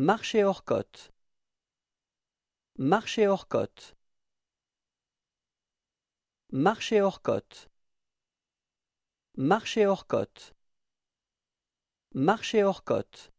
Marché hors cote. Marché hors cote. Marché hors cote. Marché hors cote. Marché hors cote.